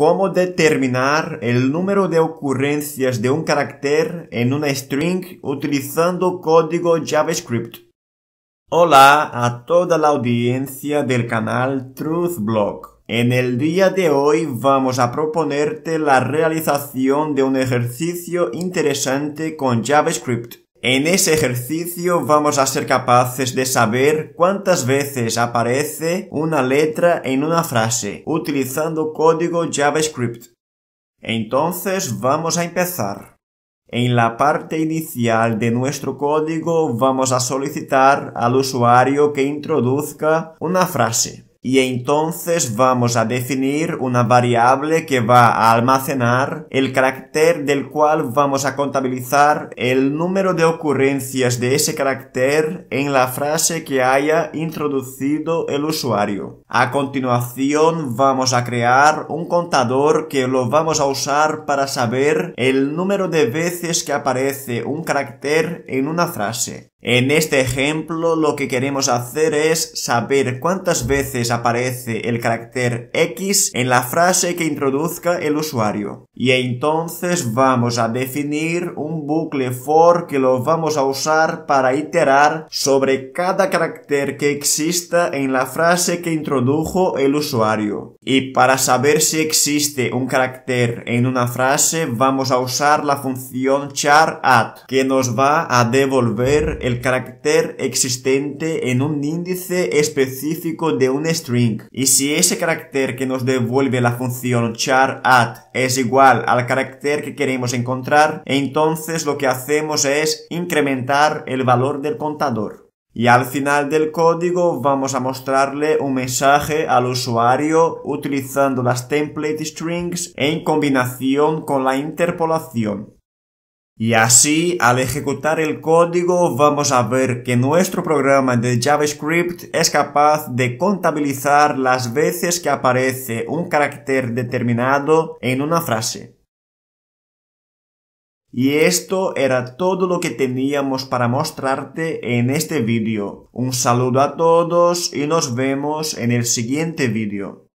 cómo determinar el número de ocurrencias de un carácter en una string utilizando código JavaScript. Hola a toda la audiencia del canal Truthblock En el día de hoy vamos a proponerte la realización de un ejercicio interesante con JavaScript. En ese ejercicio vamos a ser capaces de saber cuántas veces aparece una letra en una frase utilizando código JavaScript. Entonces vamos a empezar. En la parte inicial de nuestro código vamos a solicitar al usuario que introduzca una frase y entonces vamos a definir una variable que va a almacenar el carácter del cual vamos a contabilizar el número de ocurrencias de ese carácter en la frase que haya introducido el usuario. A continuación vamos a crear un contador que lo vamos a usar para saber el número de veces que aparece un carácter en una frase. En este ejemplo lo que queremos hacer es saber cuántas veces aparece el carácter X en la frase que introduzca el usuario. Y entonces vamos a definir un bucle for que lo vamos a usar para iterar sobre cada carácter que exista en la frase que introdujo el usuario. Y para saber si existe un carácter en una frase vamos a usar la función char at que nos va a devolver el carácter existente en un índice específico de un y si ese carácter que nos devuelve la función char at es igual al carácter que queremos encontrar, entonces lo que hacemos es incrementar el valor del contador. Y al final del código vamos a mostrarle un mensaje al usuario utilizando las template strings en combinación con la interpolación. Y así, al ejecutar el código, vamos a ver que nuestro programa de JavaScript es capaz de contabilizar las veces que aparece un carácter determinado en una frase. Y esto era todo lo que teníamos para mostrarte en este vídeo. Un saludo a todos y nos vemos en el siguiente vídeo.